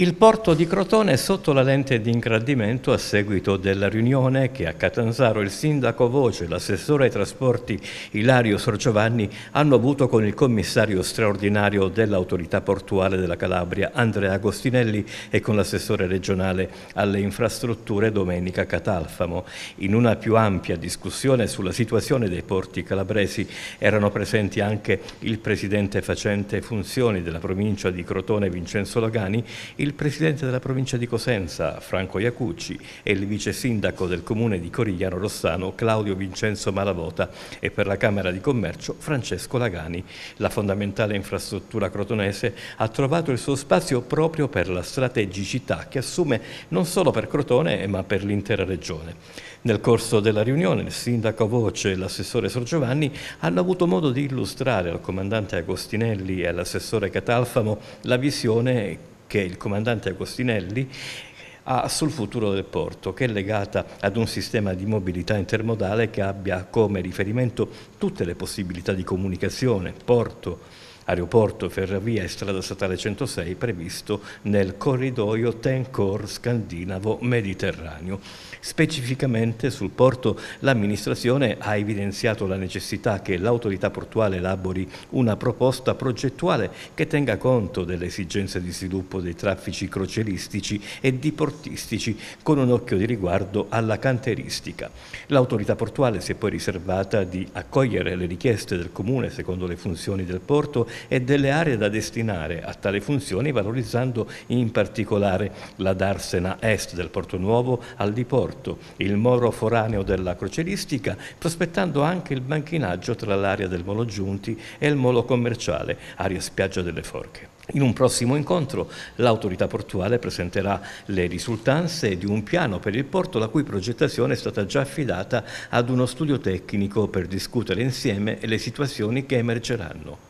Il porto di Crotone è sotto la lente di ingrandimento a seguito della riunione che a Catanzaro il sindaco Voce e l'assessore ai trasporti Ilario Sorgiovanni hanno avuto con il commissario straordinario dell'autorità portuale della Calabria Andrea Agostinelli e con l'assessore regionale alle infrastrutture Domenica Catalfamo. In una più ampia discussione sulla situazione dei porti calabresi erano presenti anche il presidente facente funzioni della provincia di Crotone Vincenzo Logani, il il presidente della provincia di Cosenza, Franco Iacucci, e il vice sindaco del comune di Corigliano Rossano, Claudio Vincenzo Malavota, e per la Camera di Commercio, Francesco Lagani. La fondamentale infrastruttura crotonese ha trovato il suo spazio proprio per la strategicità che assume non solo per Crotone ma per l'intera regione. Nel corso della riunione il sindaco Voce e l'assessore Sorgiovanni hanno avuto modo di illustrare al comandante Agostinelli e all'assessore Catalfamo la visione che il comandante Agostinelli, ha sul futuro del porto, che è legata ad un sistema di mobilità intermodale che abbia come riferimento tutte le possibilità di comunicazione, porto, aeroporto, ferrovia e strada statale 106 previsto nel corridoio TENCOR scandinavo-mediterraneo. Specificamente sul porto l'amministrazione ha evidenziato la necessità che l'autorità portuale elabori una proposta progettuale che tenga conto delle esigenze di sviluppo dei traffici croceristici e di portistici con un occhio di riguardo alla canteristica. L'autorità portuale si è poi riservata di accogliere le richieste del Comune secondo le funzioni del porto e delle aree da destinare a tale funzione valorizzando in particolare la Darsena Est del Porto Nuovo al diporto, il moro foraneo della croceristica, prospettando anche il banchinaggio tra l'area del molo Giunti e il molo commerciale, area spiaggia delle Forche. In un prossimo incontro l'autorità portuale presenterà le risultanze di un piano per il porto la cui progettazione è stata già affidata ad uno studio tecnico per discutere insieme le situazioni che emergeranno.